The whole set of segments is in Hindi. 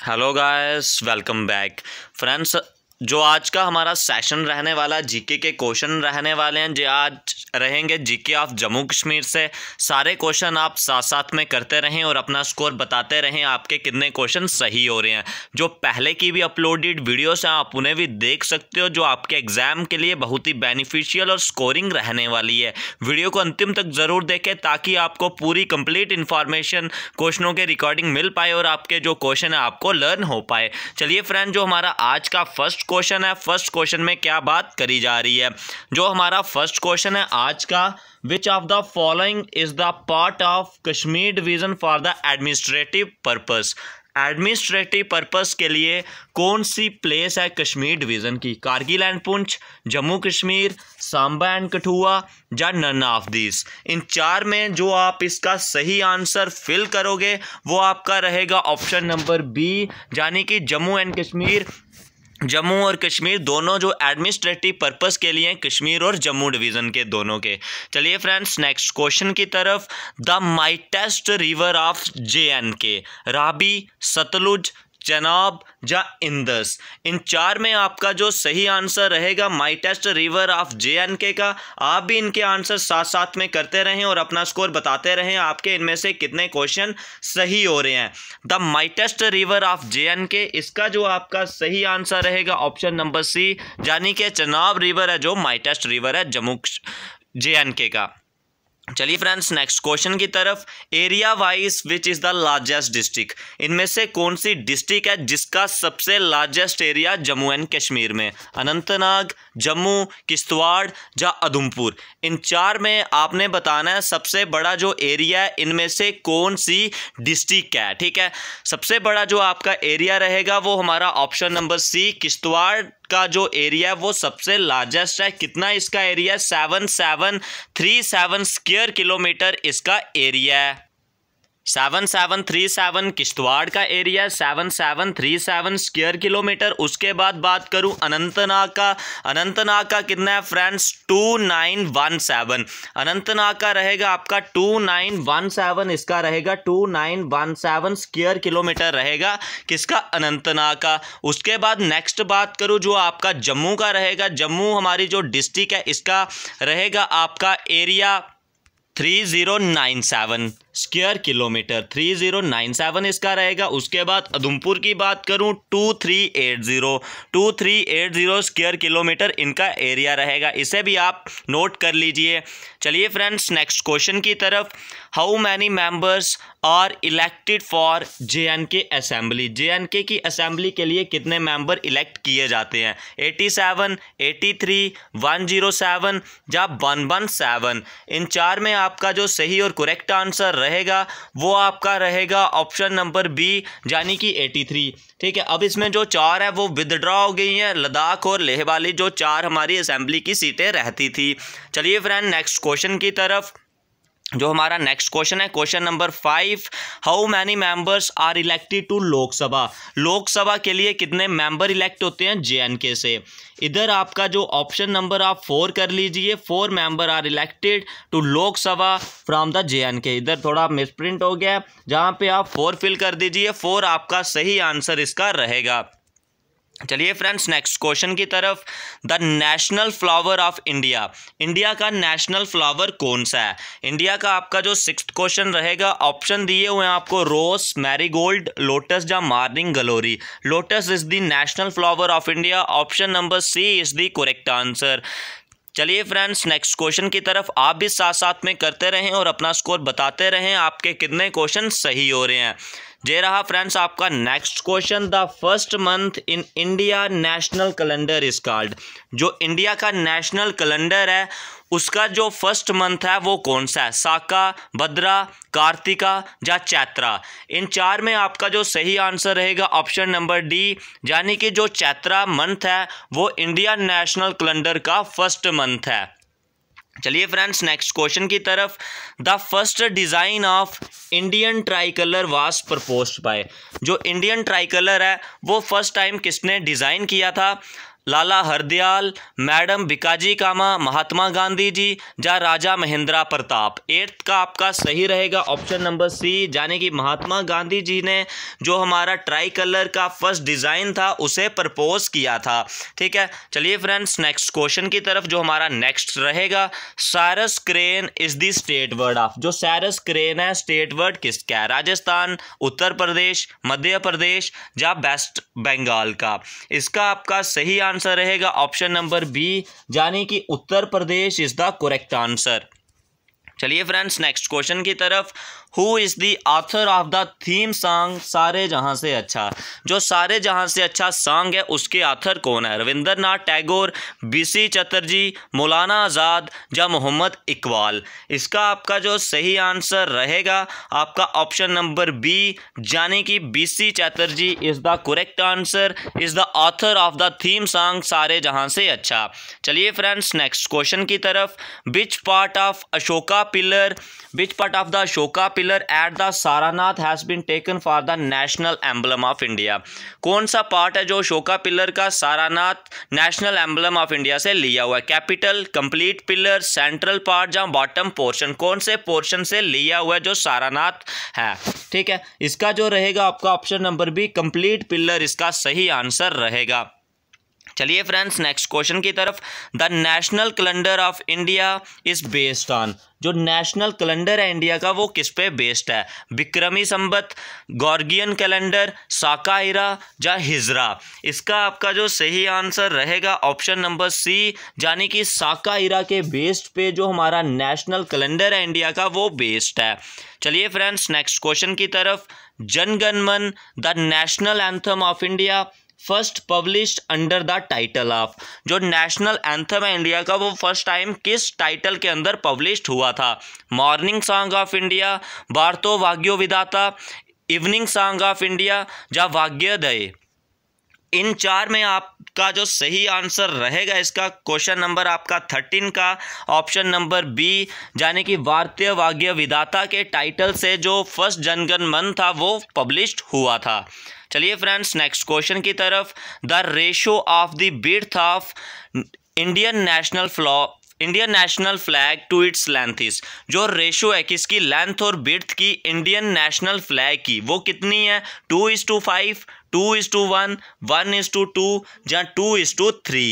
hello guys welcome back friends जो आज का हमारा सेशन रहने वाला जीके के क्वेश्चन रहने वाले हैं जो आज रहेंगे जीके ऑफ जम्मू कश्मीर से सारे क्वेश्चन आप साथ साथ में करते रहें और अपना स्कोर बताते रहें आपके कितने क्वेश्चन सही हो रहे हैं जो पहले की भी अपलोडेड वीडियोस हैं आप उन्हें भी देख सकते हो जो आपके एग्ज़ाम के लिए बहुत ही बेनिफिशियल और स्कोरिंग रहने वाली है वीडियो को अंतिम तक ज़रूर देखें ताकि आपको पूरी कंप्लीट इन्फॉर्मेशन क्वेश्चनों के रिकॉर्डिंग मिल पाए और आपके जो क्वेश्चन है आपको लर्न हो पाए चलिए फ्रेंड जो हमारा आज का फर्स्ट क्वेश्चन है फर्स्ट क्वेश्चन में क्या बात करी जा रही है जो हमारा फर्स्ट क्वेश्चन है आज का which of the following is the part of Kashmir division for the administrative purpose administrative purpose के लिए कौन सी प्लेस है कश्मीर डिवीज़न की कारगिल एंड पुंछ जम्मू कश्मीर सांबा एंड कठुआ या नन ऑफ दिस इन चार में जो आप इसका सही आंसर फिल करोगे वो आपका रहेगा ऑप्शन नंबर बी यानी कि जम्मू एंड कश्मीर जम्मू और कश्मीर दोनों जो एडमिनिस्ट्रेटिव पर्पस के लिए कश्मीर और जम्मू डिवीज़न के दोनों के चलिए फ्रेंड्स नेक्स्ट क्वेश्चन की तरफ the mightiest river of J and K Ravi Sutlej Chenab या इंदस इन चार में आपका जो सही आंसर रहेगा mightiest river of J and K का आप भी इनके आंसर साथ साथ में करते रहें और अपना स्कोर बताते रहें आपके इनमें से कितने क्वेश्चन सही हो रहे हैं the mightiest river of J and K इसका जो आपका सही आंसर रहेगा ऑप्शन नंबर सी यानी कि चनाब रिवर है जो माइटेस्ट रिवर है जम्मू जे एंड के का चलिए फ्रेंड्स नेक्स्ट क्वेश्चन की तरफ area wise which is the largest district इनमें से कौन सी डिस्ट्रिक्ट है जिसका सबसे largest area Jammu and Kashmir में अनंतनाग जम्मू किश्तवाड़ या उधमपुर इन चार में आपने बताना है सबसे बड़ा जो एरिया है इनमें से कौन सी डिस्ट्रिक्ट है ठीक है सबसे बड़ा जो आपका एरिया रहेगा वो हमारा ऑप्शन नंबर सी किश्तवाड़ का जो एरिया है वो सबसे लार्जेस्ट है कितना इसका area seven seven three seven square kilometre इसका एरिया है seven seven three seven Kishtwar का area seven seven three seven square kilometre उसके बाद बात करूं अनंतनाग का अनंतनाग का कितना है friends two nine one seven Anantnag का रहेगा आपका टू नाइन वन सेवन इसका रहेगा two nine one seven square kilometre रहेगा किसका अनंतनाग का उसके बाद नेक्स्ट बात करूँ जो आपका जम्मू का रहेगा जम्मू हमारी जो डिस्ट्रिक्ट है इसका रहेगा आपका area three zero nine seven square kilometre 3097 इसका रहेगा उसके बाद उधमपुर की बात करूं 2380 2380 स्क्वायर किलोमीटर इनका एरिया रहेगा इसे भी आप नोट कर लीजिए चलिए फ्रेंड्स नेक्स्ट क्वेश्चन की तरफ how many members are elected for J and K assembly J and K की असेंबली के लिए कितने मेंबर इलेक्ट किए जाते हैं eighty eighty seven three one zero seven या वन वन सेवन इन चार में आपका जो सही और करेक्ट आंसर रहेगा वो आपका रहेगा ऑप्शन नंबर बी यानी कि 83 ठीक है अब इसमें जो चार है वो विदड्रॉ हो गई हैं लद्दाख और लेह वाली जो चार हमारी असेंबली की सीटें रहती थी चलिए फ्रेंड नेक्स्ट क्वेश्चन की तरफ जो हमारा नेक्स्ट क्वेश्चन है question number five how many members are elected to Lok Sabha Lok Sabha के लिए कितने मेंबर इलेक्ट होते हैं जेएनके से इधर आपका जो ऑप्शन नंबर आप फोर कर लीजिए four member are elected to Lok Sabha from the J and K इधर थोड़ा मिसप्रिंट हो गया जहाँ पे आप फोर फिल कर दीजिए फोर आपका सही आंसर इसका रहेगा चलिए फ्रेंड्स नेक्स्ट क्वेश्चन की तरफ the national flower of India India का नेशनल फ्लावर कौन सा है इंडिया का आपका जो सिक्स क्वेश्चन रहेगा ऑप्शन दिए हुए हैं आपको रोज मैरीगोल्ड लोटस या morning glory lotus is the national flower of India option number C is the correct answer चलिए फ्रेंड्स नेक्स्ट क्वेश्चन की तरफ आप भी साथ साथ में करते रहें और अपना स्कोर बताते रहें आपके कितने क्वेश्चन सही हो रहे हैं ये रहा फ्रेंड्स आपका next question the first month in India national calendar is called जो इंडिया का नेशनल कैलेंडर है उसका जो फर्स्ट मंथ है वो कौन सा है साका भद्रा कार्तिका या चैत्रा इन चार में आपका जो सही आंसर रहेगा ऑप्शन नंबर डी यानी कि जो चैत्रा मंथ है वो इंडिया नेशनल कैलेंडर का फर्स्ट मंथ है चलिए फ्रेंड्स नेक्स्ट क्वेश्चन की तरफ the first design of Indian tricolour was propose by जो इंडियन ट्राई कलर है वो फर्स्ट टाइम किसने डिज़ाइन किया था लाला हरदयाल मैडम भिकाजी कामा महात्मा गांधी जी या राजा महेंद्रा प्रताप एट्थ का आपका सही रहेगा ऑप्शन नंबर सी यानी कि महात्मा गांधी जी ने जो हमारा ट्राई कलर का फर्स्ट डिज़ाइन था उसे प्रपोज किया था ठीक है चलिए फ्रेंड्स नेक्स्ट क्वेश्चन की तरफ जो हमारा नेक्स्ट रहेगा sarus crane is the state bird of जो सारस क्रेन है स्टेट वर्ड किसका है राजस्थान उत्तर प्रदेश मध्य प्रदेश या वेस्ट बंगाल का इसका आपका सही आंसर आंसर रहेगा ऑप्शन नंबर बी यानी कि Uttar Pradesh is the correct answer चलिए फ्रेंड्स नेक्स्ट क्वेश्चन की तरफ who is the author of the theme song Sare Jahan से अच्छा जो सारे जहाँ से अच्छा सॉन्ग है उसके आथर कौन है रविंद्र नाथ टैगोर बीसी चटर्जी मौलाना आज़ाद या मोहम्मद इकबाल इसका आपका जो सही आंसर रहेगा आपका ऑप्शन नंबर बी यानी कि B C Chatterjee is the correct answer is the author of the theme song Sare Jahan से अच्छा चलिए फ्रेंड्स नेक्स्ट क्वेश्चन की तरफ which part of Ashoka pillar which part of the Ashoka pillar at the Sarnath has been taken for the national emblem of India कौन सा पार्ट है जो अशोका पिलर का Sarnath national emblem of India से लिया हुआ है capital complete pillar central part या बॉटम पोर्शन कौन से पोर्शन से लिया हुआ है जो सारानाथ है ठीक है इसका जो रहेगा आपका option number B complete pillar इसका सही आंसर रहेगा चलिए फ्रेंड्स नेक्स्ट क्वेश्चन की तरफ the national calendar of India is based on जो नेशनल कैलेंडर है इंडिया का वो किस पे बेस्ड है विक्रमी संबत गॉर्गियन कैलेंडर साकाहिरा या हिजरा इसका आपका जो सही आंसर रहेगा ऑप्शन नंबर सी यानी कि साकाहिरा के बेस्ड पे जो हमारा नेशनल कैलेंडर है इंडिया का वो बेस्ड है चलिए फ्रेंड्स नेक्स्ट क्वेश्चन की तरफ Jana Gana Mana the national anthem of India first published under the title of जो नेशनल एंथम है इंडिया का वो फर्स्ट टाइम किस टाइटल के अंदर पब्लिश्ड हुआ था morning song of India Bharat Bhagya Vidhata evening song of India या वाग्योदय इन चार में आपका जो सही आंसर रहेगा इसका क्वेश्चन नंबर आपका थर्टीन का ऑप्शन नंबर बी यानी कि भारतीय वाग्य विदाता के टाइटल से जो फर्स्ट जनगण मन था वो पब्लिश हुआ था चलिए फ्रेंड्स नेक्स्ट क्वेश्चन की तरफ द रेशो ऑफ द बिर्थ of Indian national Indian national flag to its length is जो रेशो है किसकी लेंथ और बिर्थ की इंडियन नेशनल फ्लैग की वो कितनी है two is to five two is to one one is to two या टू इज टू थ्री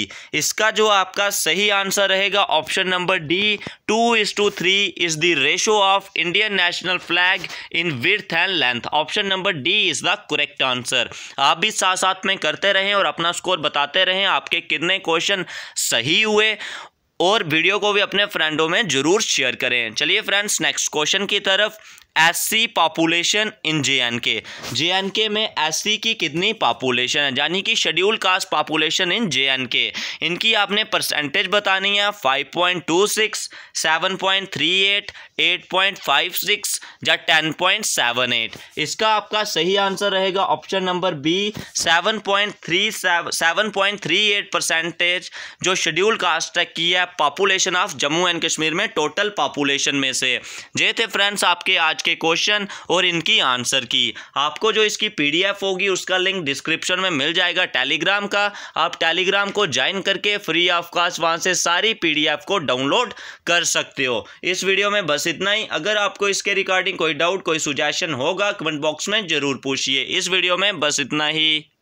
इसका जो आपका सही आंसर रहेगा option number D two is to three is the ratio of Indian national flag in width and length option number D is the correct answer आप भी साथ साथ में करते रहें और अपना स्कोर बताते रहें आपके कितने क्वेश्चन सही हुए और वीडियो को भी अपने फ्रेंडों में ज़रूर शेयर करें चलिए फ्रेंड्स नेक्स्ट क्वेश्चन की तरफ S C population in J and K J and K में एससी की कितनी पॉपुलेशन है यानी कि schedule caste population in J and K इनकी आपने परसेंटेज बतानी है 5.26 7.38 8.56 या 10.78 इसका आपका सही आंसर रहेगा ऑप्शन नंबर बी 7.37 7.38 परसेंटेज जो शेड्यूल कास्ट की है population of Jammu and Kashmir में टोटल पॉपुलेशन में से ये थे फ्रेंड्स आपके आज के क्वेश्चन और इनकी आंसर की आपको जो इसकी पीडीएफ होगी उसका लिंक डिस्क्रिप्शन में मिल जाएगा टेलीग्राम का आप टेलीग्राम को ज्वाइन करके फ्री ऑफ कास्ट वहाँ से सारी पी को डाउनलोड कर सकते हो इस वीडियो में बस इतना ही अगर आपको इसके रिगार्डिंग कोई डाउट कोई सुजेशन होगा कमेंट बॉक्स में जरूर पूछिए इस वीडियो में बस इतना ही